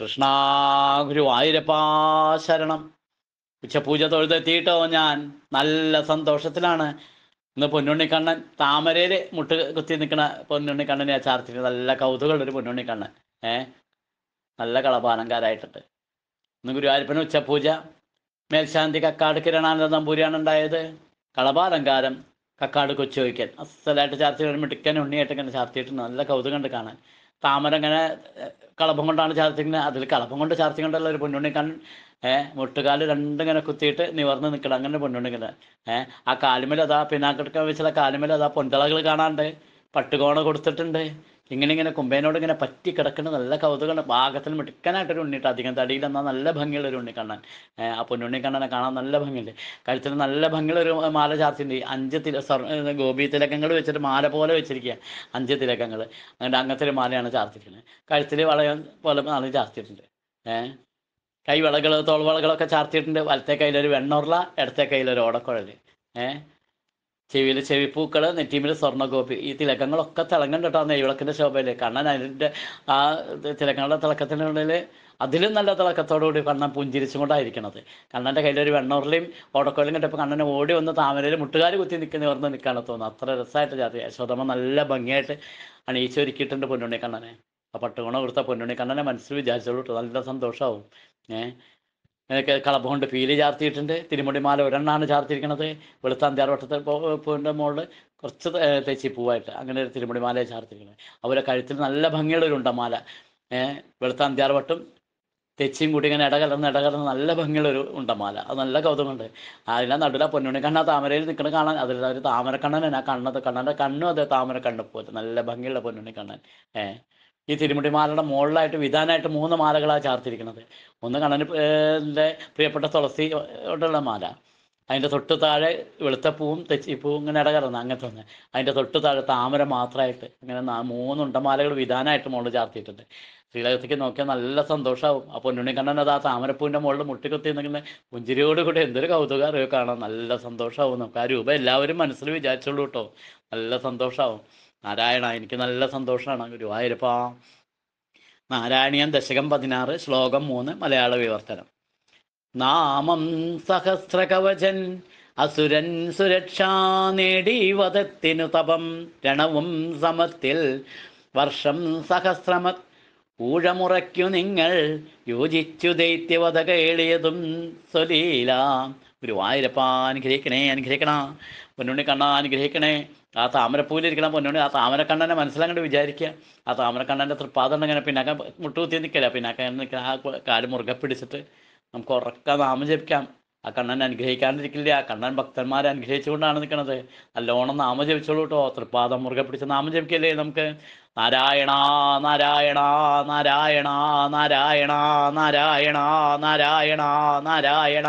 കൃഷ്ണാ ഗുരുവായൂരപ്പ ശരണം ഉച്ചപൂജ തൊഴുതെത്തിയിട്ടോ ഞാൻ നല്ല സന്തോഷത്തിലാണ് ഇന്ന് പൊന്നുണ്ണിക്കണ്ണൻ താമരയിൽ മുട്ട് കുത്തി നിൽക്കുന്ന പൊന്നുണ്ണിക്കണ്ണനെ ചാർത്തിന് നല്ല കൗതുകമുള്ള ഒരു പൊന്നുണ്ണിക്കണ്ണൻ ഏ നല്ല കളപാലങ്കാരായിട്ടുണ്ട് ഇന്ന് ഗുരുവായൂരപ്പന് ഉച്ചപൂജ മേൽശാന്തി കക്കാട് കിരണാനന്ദ നമ്പൂരിയാണ് ഉണ്ടായത് കളപാലങ്കാരം കക്കാട് കൊച്ചു വയ്ക്കൽ അസലായിട്ട് ചാർത്തി മിടുക്കൻ ഉണ്ണിയായിട്ട് ഇങ്ങനെ ചാർത്തിയിട്ടുണ്ട് നല്ല കൗതുകം കൗതുകമുണ്ട് കാണാൻ താമര ഇങ്ങനെ കളഭം കൊണ്ടാണ് ചാർത്തിക്കുന്നത് അതിൽ കളഭം കൊണ്ട് ചാർത്തിങ് ഒരു ഒരു പൊന്നുണ്ണിക്കാൻ ഏഹ് മുട്ടുകാല് രണ്ടിങ്ങനെ കുത്തിയിട്ട് നിവർന്ന് നിൽക്കണം അങ്ങനെ പൊന്നുണ്ണിക്കുന്നത് ഏഹ് ആ കാലുമേൽ അതാ പിന്നാക്കട്ടൊക്കെ വെച്ചാൽ ആ കാലുമേൽ അതാ പൊന്തളകൾ കാണാണ്ട് പട്ടുകോണ കൊടുത്തിട്ടുണ്ട് ഇങ്ങനെ ഇങ്ങനെ കൊമ്പേനോട് ഇങ്ങനെ പറ്റി കിടക്കുന്ന നല്ല കൗതുകം പാകത്തിൽ മിടുക്കാനായിട്ടൊരു ഉണ്ണിട്ട് അധികം തടിയിൽ എന്നാൽ നല്ല ഭംഗിയുള്ള ഒരു ഉണ്ണി ഉണ്ണിക്കണ്ണൻ ആ കണ്ണനെ കാണാൻ നല്ല ഭംഗിയുണ്ട് കഴുത്തിൽ നല്ല ഭംഗിയുള്ള ഒരു മാല ചാർത്തിൻ്റെ അഞ്ച് തില ഗോപി തിലക്കങ്ങൾ വെച്ചിട്ട് മാല പോലെ വെച്ചിരിക്കുക അഞ്ച് തിലക്കങ്ങൾ അങ്ങനെ അങ്ങനത്തെ ഒരു മാലയാണ് ചാർത്തിരിക്കുന്നത് കഴുത്തിൽ വളയം പോലെ നല്ല ചാർത്തിയിട്ടുണ്ട് കൈവളകൾ തോൾവളകളൊക്കെ ചാർത്തിയിട്ടുണ്ട് വലത്തെ കയ്യിലൊരു വെണ്ണുരുള ഇടത്തെ കയ്യിലൊരു ഓടക്കുഴൽ ഏഹ് ചെവിയിൽ ചെവിപ്പൂക്കൾ നെറ്റീമിൽ സ്വർണ്ണഗോപി ഈ തിലക്കങ്ങളൊക്കെ തിളങ്ങണ്ട നെയ്വിളക്കിൻ്റെ ശോഭയിൽ കണ്ണൻ അതിൻ്റെ ആ തിലക്കങ്ങളുടെ തിളക്കത്തിനുള്ളിൽ അതിലും നല്ല തിളക്കത്തോടുകൂടി കണ്ണൻ പുഞ്ചിരിച്ചും കൊണ്ടായിരിക്കണത് കണ്ണൻ്റെ കയ്യിലൊരു വെണ്ണൂറിലെയും ഓടക്കോലും കണ്ടപ്പോൾ കണ്ണൻ ഓടി വന്ന് താമരയിൽ മുട്ടുകാർ കുത്തി നിൽക്കുന്ന ഓർന്ന് നിൽക്കാണ് തോന്നുന്നു അത്ര രസമായിട്ട് ജാതി യശോദമ്മ നല്ല ഭംഗിയായിട്ട് അണിയിച്ചൊരുക്കിയിട്ടുണ്ട് പൊന്നുണ്ണി കണ്ണനെ ആ പട്ടുകുണ കൊടുത്ത പൊന്നുണ്ണി കണ്ണനെ മനസ്സിൽ വിചാരിച്ചോളൂ നല്ല സന്തോഷമാവും ഏഹ് കളപ്പുകൊണ്ട് പീലി ചാർത്തിയിട്ടുണ്ട് തിരുമുടിമാല ഒരെണ്ണാണ് ചാർത്തിയിരിക്കുന്നത് വെളുത്താന്തിയാർ വട്ടത്തെ പൂവിൻ്റെ മുകളിൽ കുറച്ച് തേച്ചി പൂവായിട്ട് അങ്ങനെ ഒരു തിരുമുടിമാലയെ ചാർത്തിയിരിക്കുന്നത് അവരെ കഴുത്തിൽ നല്ല ഭംഗിയുള്ള ഒരു ഉണ്ടമാല വെളുത്താന്തിയാർ വട്ടും തെച്ചിയും കൂടി ഇങ്ങനെ ഇടകലർന്ന് ഇടകലർന്ന് നല്ല ഭംഗിയുള്ള ഒരു ഉണ്ടമാല അത് നല്ല കൗതുകമുണ്ട് അതിൻ്റെ നടുവിലെ പൊന്നുണി കണ്ണ താമരയിൽ നിൽക്കുന്ന കാണാൻ അതിൽ താമര താമരക്കണ്ണനാണ് ആ കണ്ണത് കണ്ണൻ്റെ കണ്ണും അതെ താമരക്കണ്ണ് പോലെ നല്ല ഭംഗിയുള്ള പൊന്നുണി കണ്ണൻ ഏഹ് ഈ മാലയുടെ മുകളിലായിട്ട് വിധാനായിട്ട് മൂന്ന് മാലകളാണ് ചാർത്തിരിക്കുന്നത് ഒന്ന് കണ്ണന് പ്രിയപ്പെട്ട തുളസി ഉള്ള മാല അതിൻ്റെ തൊട്ട് താഴെ വെളുത്തപ്പൂവും തെച്ചിപ്പൂവും ഇങ്ങനെ ഇടകലർന്ന് അങ്ങനത്തെ ഒന്ന് അതിൻ്റെ തൊട്ട് താഴെ താമര മാത്രമായിട്ട് ഇങ്ങനെ മൂന്ന് മാലകൾ വിധാനമായിട്ട് മുകളിൽ ചാർത്തിയിട്ടുണ്ട് ശ്രീലകത്തേക്ക് നോക്കിയാൽ നല്ല സന്തോഷമാവും ആ കണ്ണൻ അത് ആ താമരപ്പൂവിൻ്റെ മുകളിൽ മുട്ടിക്കുത്തി നിൽക്കുന്ന പുഞ്ചിരിയോടുകൂടി എന്തൊരു കൗതുകം അറിയോ കാണാം നല്ല സന്തോഷമാവും നമുക്ക് ആ രൂപം എല്ലാവരും മനസ്സിൽ വിചാരിച്ചുള്ളൂ കേട്ടോ നല്ല സന്തോഷമാവും നാരായണ എനിക്ക് നല്ല സന്തോഷമാണ് ഗുരുവായൂരപ്പ നാരായണീയം ദശകം പതിനാറ് ശ്ലോകം മൂന്ന് മലയാള വിവർത്തനം നാമം സഹസ്രകവചൻ അസുരൻ സുരക്ഷാ നേടി വധത്തിനു തപം രണവും സമത്തിൽ വർഷം സഹസ്രമ ഊഴമുറയ്ക്കു നിങ്ങൾ യോജിച്ചു ദൈത്യവത കേളിയതും സ്വലീല ഗുരുവായൂരപ്പാ അനുഗ്രഹിക്കണേ അനുഗ്രഹിക്കണ പൊന്നുണ്ണി കണ്ണ അനുഗ്രഹിക്കണേ ആ താമരപ്പൂലിരിക്കണം പൊന്നുണ്ണി ആ താമരക്കണ്ണനെ മനസ്സിലങ്ങോട്ട് വിചാരിക്കുക ആ താമരക്കണ്ണൻ്റെ തൃപ്പാദം ഇങ്ങനെ പിന്നാക്ക മുട്ടുകുത്തി നിൽക്കില്ല പിന്നാക്ക നിൽക്കുക ആ കാല് മുറുകെ പിടിച്ചിട്ട് നമുക്ക് ഉറക്ക നാമം ജപിക്കാം ആ കണ്ണൻ അനുഗ്രഹിക്കാണ്ടിരിക്കില്ല ആ കണ്ണൻ ഭക്തന്മാരെ അനുഗ്രഹിച്ചുകൊണ്ടാണ് നിൽക്കുന്നത് നല്ലോണം നാമം ജപിച്ചോളൂ കേട്ടോ തൃപ്പാദം മുറുകെ പിടിച്ച് നാമം ജപിക്കല്ലേ നമുക്ക് നാരായണ നാരായണ നാരായണ നാരായണ നാരായണ നാരായണ നാരായണ